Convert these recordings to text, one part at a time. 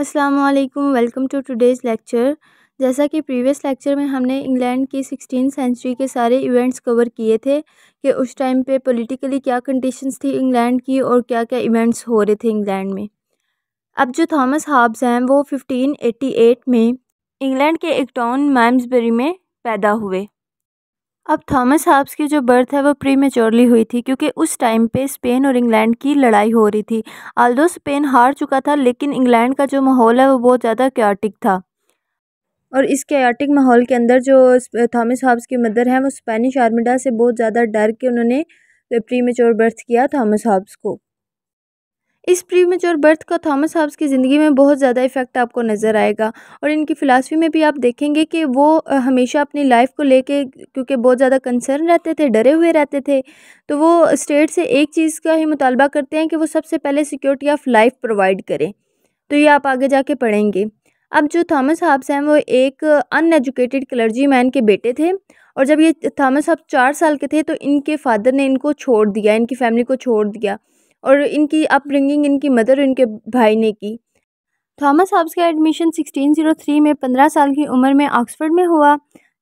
Aslam welcome to today's lecture जैसा कि previous lecture में हमने इंग्लैंड की सिक्सटीन सेंचुरी के सारे इवेंट्स कवर किए थे कि उस टाइम पे पॉलिटिकली क्या कंडीशंस थी इंग्लैंड की और क्या क्या इवेंट्स हो रहे थे इंग्लैंड में अब जो थॉमस हाब्स हैं वो 1588 में इंग्लैंड के एक टाउन माइम्सबरी में पैदा हुए अब थॉमस हाब्स की जो बर्थ है वो प्री मेच्योरली हुई थी क्योंकि उस टाइम पे स्पेन और इंग्लैंड की लड़ाई हो रही थी आल्दो स्पेन हार चुका था लेकिन इंग्लैंड का जो माहौल है वो बहुत ज़्यादा क्याटिक था और इस क्याटिक माहौल के अंदर जो थॉमस हाब्स की मदर हैं वो स्पेनिश आर्मिडा से बहुत ज़्यादा डर के उन्होंने प्री मेच्योर बर्थ किया थॉमस हाब्स को इस प्री मेच्योर बर्थ का थॉमस हाब्स की ज़िंदगी में बहुत ज़्यादा इफ़ेक्ट आपको नज़र आएगा और इनकी फ़िलासफ़ी में भी आप देखेंगे कि वो हमेशा अपनी लाइफ को लेके क्योंकि बहुत ज़्यादा कंसर्न रहते थे डरे हुए रहते थे तो वो स्टेट से एक चीज़ का ही मुतालबा करते हैं कि वो सबसे पहले सिक्योरिटी ऑफ लाइफ प्रोवाइड करें तो ये आप आगे जाके पढ़ेंगे अब जो थॉमस हाब्स हैं वो एक अनएजुकेटेड क्लर्जी मैन के बेटे थे और जब ये थॉमस हाब्स चार साल के थे तो इनके फादर ने इनको छोड़ दिया इनकी फैमिली को छोड़ दिया और इनकी अपब्रिंगिंग इनकी मदर इनके भाई ने की थॉमस हॉब्स का एडमिशन 1603 में 15 साल की उम्र में ऑक्सफोर्ड में हुआ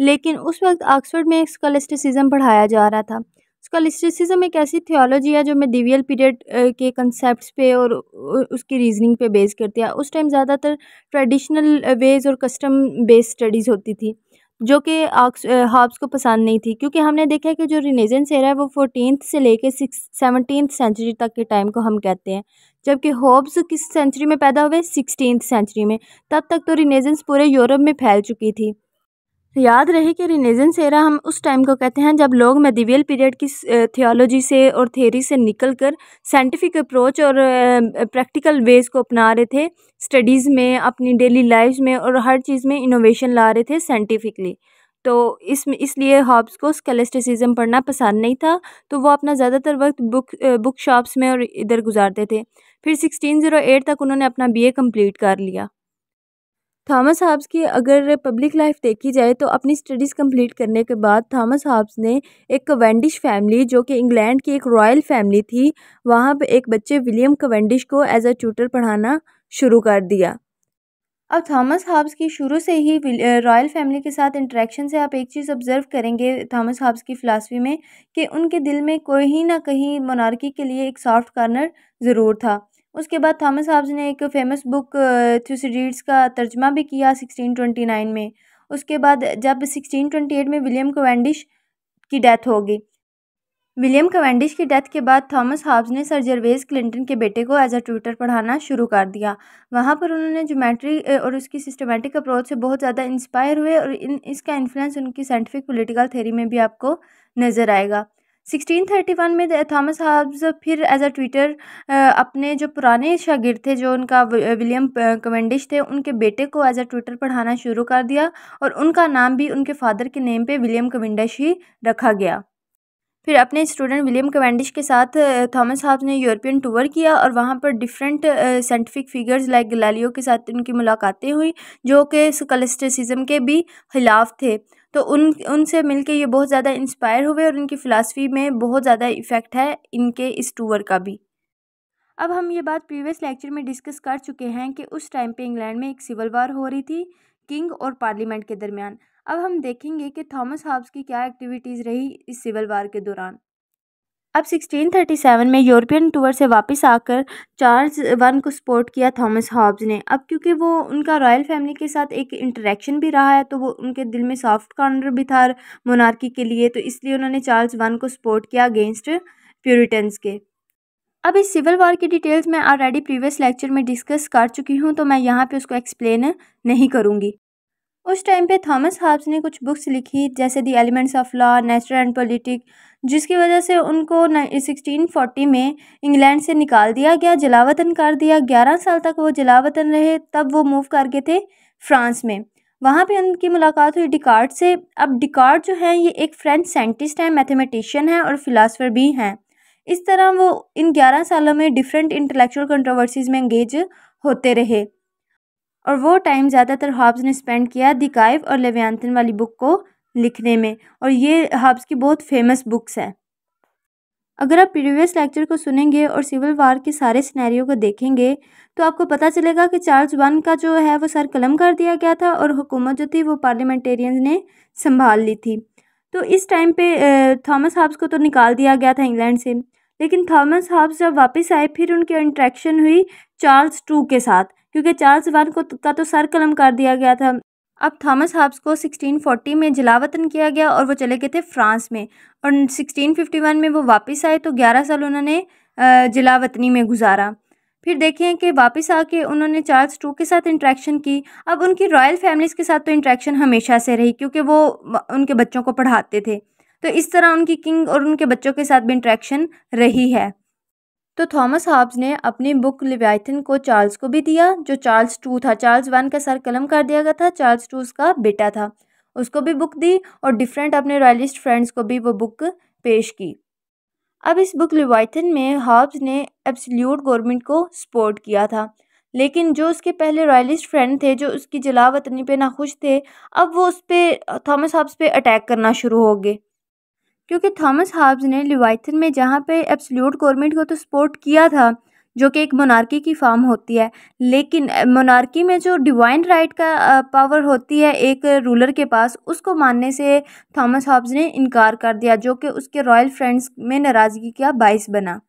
लेकिन उस वक्त ऑक्सफोर्ड में स्कॉलिस्टिसिज्म पढ़ाया जा रहा था स्कॉलिस्टिसिज्म एक ऐसी थियोलॉजी है जो मैं डिवियल पीरियड के कंसेप्ट पे और उसकी रीजनिंग पे बेस करती है उस टाइम ज़्यादातर ट्रेडिशनल वेज और कस्टम बेस्ड स्टडीज़ होती थी जो कि हॉब्स को पसंद नहीं थी क्योंकि हमने देखा है कि जो रिनेजेंस एरा है वो फोर्टीन से लेके सिक्स सेवनटीन सेंचुरी तक के टाइम को हम कहते हैं जबकि होब्स किस सेंचुरी में पैदा हुए सिक्सटीन सेंचुरी में तब तक तो रिनेजेंस पूरे यूरोप में फैल चुकी थी याद रहे कि रिनेजन सेरा हम उस टाइम को कहते हैं जब लोग मेडिवियल पीरियड की थियोलॉजी से और थेरी से निकलकर साइंटिफिक अप्रोच और प्रैक्टिकल वेज को अपना रहे थे स्टडीज़ में अपनी डेली लाइफ में और हर चीज़ में इनोवेशन ला रहे थे साइंटिफिकली तो इस इसलिए हॉब्स को स्केलेस्टिसिज्म पढ़ना पसंद नहीं था तो वो अपना ज़्यादातर वक्त बुक बुक शॉप्स में और इधर गुजारते थे फिर सिक्सटीन ज़ीरो एट तक उन्होंने अपना बीए कंप्लीट कर लिया थॉमस हाब्स की अगर पब्लिक लाइफ देखी जाए तो अपनी स्टडीज़ कंप्लीट करने के बाद थॉमस हाब्स ने एक कवेंडिश फैमिली जो कि इंग्लैंड की एक रॉयल फैमिली थी वहाँ पर एक बच्चे विलियम कवेंडिश को एज अ ट्यूटर पढ़ाना शुरू कर दिया अब थॉमस हाब्स की शुरू से ही रॉयल फैमिली के साथ इंट्रैक्शन से आप एक चीज़ ऑब्ज़र्व करेंगे थॉमस हाब्स की फ़िलासफ़ी में कि उनके दिल में कहीं ना कहीं मोनार्की के लिए एक सॉफ्ट कॉर्नर ज़रूर था उसके बाद थॉमस हाब्स ने एक फ़ेमस बुक थ्यूसीडीड्स का तर्जमा भी किया सिक्सटीन ट्वेंटी नाइन में उसके बाद जब सिक्सटीन ट्वेंटी एट में विलियम कवेंडिश की डेथ हो गई विलियम कवेंडिश की डेथ के बाद थॉमस हाब्स ने सर जर्वेज क्लिंटन के बेटे को एज अ ट्यूटर पढ़ाना शुरू कर दिया वहाँ पर उन्होंने जोमेट्री और उसकी सिस्टमेटिक अप्रोच से बहुत ज़्यादा इंस्पायर हुए और इन इसका इन्फ्लुएंस उनकी साइंटिफिक पोलिटिकल थेरी में भी आपको नज़र आएगा 1631 में थॉमस हाब्स फिर एज अ ट्विटर अपने जो पुराने शागिर्द थे जो उनका विलियम कमेंडिश थे उनके बेटे को एज अ ट्विटर पढ़ाना शुरू कर दिया और उनका नाम भी उनके फादर के नेम पे विलियम कमेंडिश ही रखा गया फिर अपने स्टूडेंट विलियम कमेंडिश के साथ थॉमस हाब्स ने यूरोपियन टूर किया और वहाँ पर different scientific figures like Galileo के साथ उनकी मुलाकातें हुई जो कि स्कलस्टिसिज्म के भी खिलाफ थे तो उन उनसे मिलके ये बहुत ज़्यादा इंस्पायर हुए और उनकी फ़िलासफ़ी में बहुत ज़्यादा इफ़ेक्ट है इनके इस टूर का भी अब हम ये बात प्रीवियस लेक्चर में डिस्कस कर चुके हैं कि उस टाइम पे इंग्लैंड में एक सिविल वार हो रही थी किंग और पार्लियामेंट के दरमियान अब हम देखेंगे कि थॉमस हाब्स की क्या एक्टिविटीज़ रही इस सिविल वार के दौरान अब 1637 में यूरोपियन टूर से वापस आकर चार्ल्स वन को सपोर्ट किया थॉमस हॉब्स ने अब क्योंकि वो उनका रॉयल फैमिली के साथ एक इंटरेक्शन भी रहा है तो वो उनके दिल में सॉफ्ट कॉर्नर भी था मोनार्की के लिए तो इसलिए उन्होंने चार्ल्स वन को सपोर्ट किया अगेंस्ट प्यूरिटन्स के अब इस सिविल वॉर की डिटेल्स मैं ऑलरेडी प्रीवियस लेक्चर में डिस्कस कर चुकी हूँ तो मैं यहाँ पर उसको एक्सप्लेन नहीं करूँगी उस टाइम पे थॉमस हाब्स ने कुछ बुक्स लिखी जैसे the elements of law nature and politic जिसकी वजह से उनको सिक्सटीन में इंग्लैंड से निकाल दिया गया जलावतन कर दिया ग्यारह साल तक वो जलावतन रहे तब वो मूव कर गए थे फ्रांस में वहाँ पे उनकी मुलाकात हुई डिकार्ड से अब डिकार्ड जो हैं ये एक फ्रेंच साइंटिस्ट हैं मैथमेटिशियन हैं और फिलासफ़र भी हैं इस तरह वो इन ग्यारह सालों में डिफरेंट इंटेलेक्चुअल कंट्रोवर्सीज़ में इंगेज होते रहे और वो टाइम ज़्यादातर हॉब्स ने स्पेंड किया दी काइव और लेवियांतन वाली बुक को लिखने में और ये हॉब्स की बहुत फेमस बुक्स हैं अगर आप प्रीवियस लेक्चर को सुनेंगे और सिविल वार के सारे सिनेरियो को देखेंगे तो आपको पता चलेगा कि चार्ल्स वन का जो है वो सर कलम कर दिया गया था और हुकूमत जो थी वो पार्लियामेंटेरियंस ने संभाल ली थी तो इस टाइम पे थॉमस हाब्स को तो निकाल दिया गया था इंग्लैंड से लेकिन थॉमस हाब्स जब वापस आए फिर उनकी इंट्रैक्शन हुई चार्ल्स टू के साथ क्योंकि चार्ल्स वन को का तो सर कलम कर दिया गया था अब थॉमस हाब्स को 1640 में जलावतन किया गया और वो चले गए थे फ्रांस में और 1651 में वो वापस आए तो 11 साल उन्होंने जलावतनी में गुजारा फिर देखें कि वापस आके उन्होंने चार्ल्स टू के साथ इंट्रैक्शन की अब उनकी रॉयल फैमिलीज़ के साथ तो इंट्रैक्शन हमेशा से रही क्योंकि वो उनके बच्चों को पढ़ाते थे तो इस तरह उनकी किंग और उनके बच्चों के साथ भी इंट्रैक्शन रही है तो थॉमस हॉब्स ने अपनी बुक लिवाइथन को चार्ल्स को भी दिया जो चार्ल्स टू था चार्ल्स वन का सर कलम कर दिया गया था चार्ल्स टू उसका बेटा था उसको भी बुक दी और डिफरेंट अपने रॉयलिस्ट फ्रेंड्स को भी वो बुक पेश की अब इस बुक लिवाइथन में हॉब्स ने एब्सल्यूट गवर्नमेंट को सपोर्ट किया था लेकिन जो उसके पहले रॉयलिस्ट फ्रेंड थे जो उसकी जला वतनी पे नाखुश थे अब वो उस पर थॉमस हॉब्स पे अटैक करना शुरू हो गए क्योंकि थॉमस हाब्स ने लिवाइथन में जहाँ पे एब्सल्यूट गवर्नमेंट को तो सपोर्ट किया था जो कि एक मोनार्की की फॉर्म होती है लेकिन मोनार्की में जो डिवाइन राइट का पावर होती है एक रूलर के पास उसको मानने से थॉमस हॉब्स ने इनकार कर दिया जो कि उसके रॉयल फ्रेंड्स में नाराज़गी का बायस बना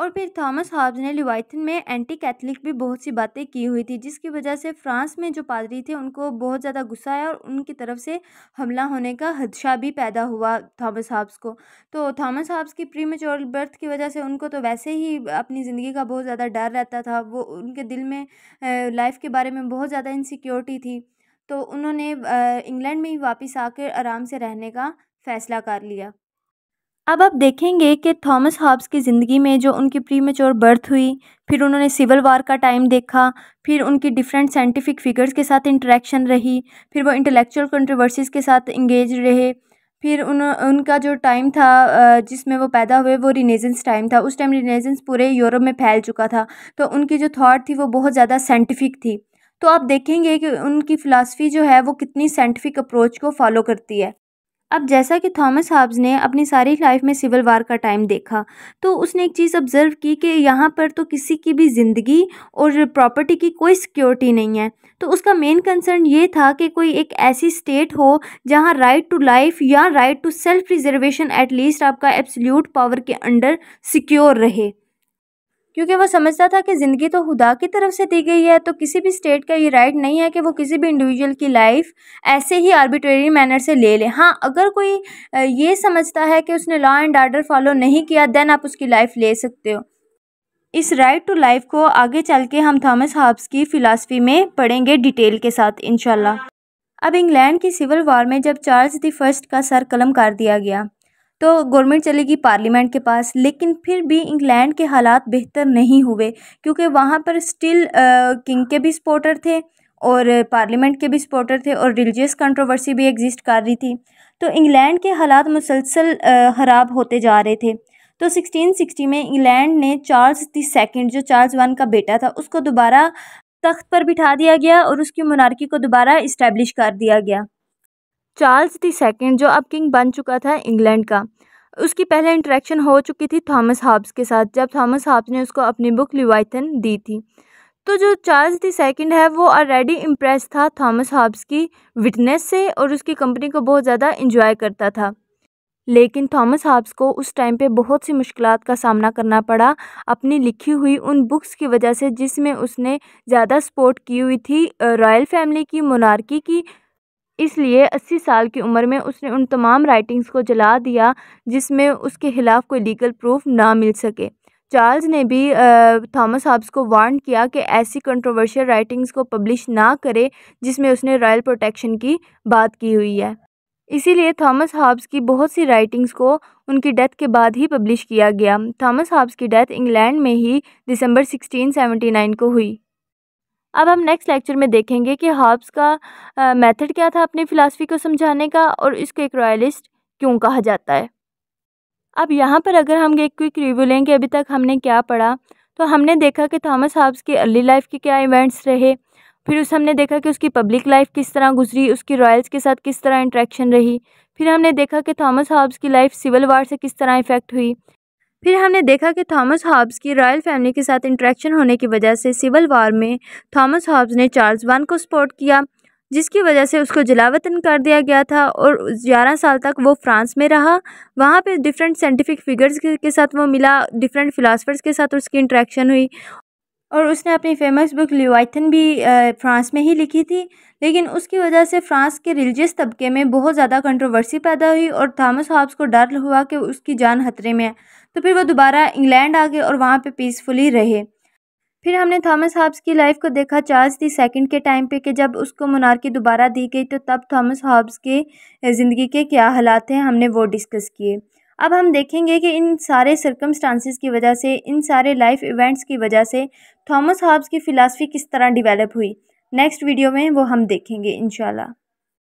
और फिर थॉमस हॉब्स ने लिवाइथन में एंटी कैथलिक भी बहुत सी बातें की हुई थी जिसकी वजह से फ्रांस में जो पादरी थे उनको बहुत ज़्यादा गुस्सा आया और उनकी तरफ से हमला होने का हदशा भी पैदा हुआ थॉमस हॉब्स को तो थॉमस हॉब्स की प्री मेच्योर बर्थ की वजह से उनको तो वैसे ही अपनी ज़िंदगी का बहुत ज़्यादा डर रहता था वो उनके दिल में लाइफ के बारे में बहुत ज़्यादा इनसिक्योरिटी थी तो उन्होंने इंग्लैंड में ही वापस आकर आराम से रहने का फ़ैसला कर लिया अब आप देखेंगे कि थॉमस हॉब्स की ज़िंदगी में जो उनकी प्री मेच्योर बर्थ हुई फिर उन्होंने सिविल वार का टाइम देखा फिर उनकी डिफरेंट साइंटिफिक फिगर्स के साथ इंटरेक्शन रही फिर वो इंटेलेक्चुअल कंट्रोवर्सीज़ के साथ इंगेज रहे फिर उन उनका जो टाइम था जिसमें वो पैदा हुए वो रिनेजेंस टाइम था उस टाइम रिनेजेंस पूरे यूरोप में फैल चुका था तो उनकी जो थाट थी वो बहुत ज़्यादा साइंटिफिक थी तो आप देखेंगे कि उनकी फ़िलासफ़ी जो है वो कितनी साइंटिफिक अप्रोच को फॉलो करती है अब जैसा कि थॉमस हाब्स ने अपनी सारी लाइफ में सिविल वार का टाइम देखा तो उसने एक चीज़ ऑब्ज़र्व की कि यहाँ पर तो किसी की भी ज़िंदगी और प्रॉपर्टी की कोई सिक्योरिटी नहीं है तो उसका मेन कंसर्न ये था कि कोई एक ऐसी स्टेट हो जहाँ राइट टू लाइफ या right to self preservation at least आपका एब्सोल्यूट पावर के अंडर सिक्योर रहे क्योंकि वह समझता था कि ज़िंदगी तो खुदा की तरफ से दी गई है तो किसी भी स्टेट का ये राइट नहीं है कि वो किसी भी इंडिविजुअल की लाइफ ऐसे ही आर्बिट्रेरी मैनर से ले लें हाँ अगर कोई ये समझता है कि उसने लॉ एंड आर्डर फॉलो नहीं किया देन आप उसकी लाइफ ले सकते हो इस राइट टू लाइफ को आगे चल के हम थॉमस हाब्स की फ़िलासफ़ी में पढ़ेंगे डिटेल के साथ इनशाला अब इंग्लैंड की सिविल वॉर में जब चार्ल्स दी फर्स्ट का सर कलम कर दिया गया तो गवर्नमेंट चलेगी पार्लियामेंट के पास लेकिन फिर भी इंग्लैंड के हालात बेहतर नहीं हुए क्योंकि वहाँ पर स्टिल किंग के भी सपोर्टर थे और पार्लियामेंट के भी सपोर्टर थे और रिलीजियस कंट्रोवर्सी भी एग्जिस्ट कर रही थी तो इंग्लैंड के हालात मुसलसल ख़राब होते जा रहे थे तो 1660 में इंग्लैंड ने चार्ल्स दी सेकेंड जो चार्ल्स वन का बेटा था उसको दोबारा तख्त पर बिठा दिया गया और उसकी मोनार्की को दोबारा इस्टेब्लिश कर दिया गया चार्ल्स दी सेकेंड जो अब किंग बन चुका था इंग्लैंड का उसकी पहले इंट्रैक्शन हो चुकी थी थॉमस हाब्स के साथ जब थॉमस हाब्स ने उसको अपनी बुक लिवाइथन दी थी तो जो चार्ल्स दी सेकेंड है वो ऑलरेडी इम्प्रेस था थॉमस हाब्स की विटनेस से और उसकी कंपनी को बहुत ज़्यादा इंजॉय करता था लेकिन थॉमस हाब्स को उस टाइम पे बहुत सी मुश्किल का सामना करना पड़ा अपनी लिखी हुई उन बुक्स की वजह से जिसमें उसने ज़्यादा सपोर्ट की हुई थी रॉयल फैमिली की मोनार्की की इसलिए अस्सी साल की उम्र में उसने उन तमाम राइटिंग्स को जला दिया जिसमें उसके ख़िलाफ़ कोई लीगल प्रूफ ना मिल सके चार्ल्स ने भी थॉमस हाब्स को वार्न किया कि ऐसी कंट्रोवर्शियल राइटिंग्स को पब्लिश ना करे जिसमें उसने रॉयल प्रोटेक्शन की बात की हुई है इसीलिए थॉमस हाब्स की बहुत सी राइटिंग्स को उनकी डेथ के बाद ही पब्लिश किया गया थॉमस हाब्स की डेथ इंग्लैंड में ही दिसंबर 1679 को हुई अब हम नेक्स्ट लेक्चर में देखेंगे कि हॉब्स का मेथड क्या था अपनी फ़िलासफ़ी को समझाने का और इसको एक रॉयलिस्ट क्यों कहा जाता है अब यहाँ पर अगर हम एक क्विक रिव्यू लें कि अभी तक हमने क्या पढ़ा तो हमने देखा कि थॉमस हॉब्स की अर्ली लाइफ के क्या इवेंट्स रहे फिर उस हमने देखा कि उसकी पब्लिक लाइफ किस तरह गुजरी उसकी रॉयल्स के साथ किस तरह इंट्रैक्शन रही फिर हमने देखा कि थॉमस हॉब्स की लाइफ सिविल वार से किस तरह इफ़ेक्ट हुई फिर हमने देखा कि थॉमस हॉब्स की रॉयल फैमिली के साथ इंट्रैक्शन होने की वजह से सिविल वॉर में थॉमस हॉब्स ने चार्ल्स वन को सपोर्ट किया जिसकी वजह से उसको जलावतन कर दिया गया था और ग्यारह साल तक वो फ्रांस में रहा वहाँ पे डिफरेंट साइंटिफिक फिगर्स के साथ वो मिला डिफरेंट फ़िलासफ़र्स के साथ उसकी इंट्रैक्शन हुई और उसने अपनी फेमस बुक लिवाइथन भी फ्रांस में ही लिखी थी लेकिन उसकी वजह से फ्रांस के रिलीजियस तबके में बहुत ज़्यादा कंट्रोवर्सी पैदा हुई और थॉमस हॉब्स को डर हुआ कि उसकी जान खतरे में है तो फिर वो दोबारा इंग्लैंड आ गए और वहाँ पे पीसफुली रहे फिर हमने थॉमस हॉब्स की लाइफ को देखा चार्ल्स दी सेकंड के टाइम पे कि जब उसको मोनार्की दोबारा दी गई तो तब थॉमस हॉब्स के ज़िंदगी के क्या हालात हैं हमने वो डिस्कस किए अब हम देखेंगे कि इन सारे सर्कमस्टांसिस की वजह से इन सारे लाइफ इवेंट्स की वजह से थॉमस हॉब्स की फ़िलासफ़ी किस तरह डिवेलप हुई नेक्स्ट वीडियो में वो हम देखेंगे इनशाला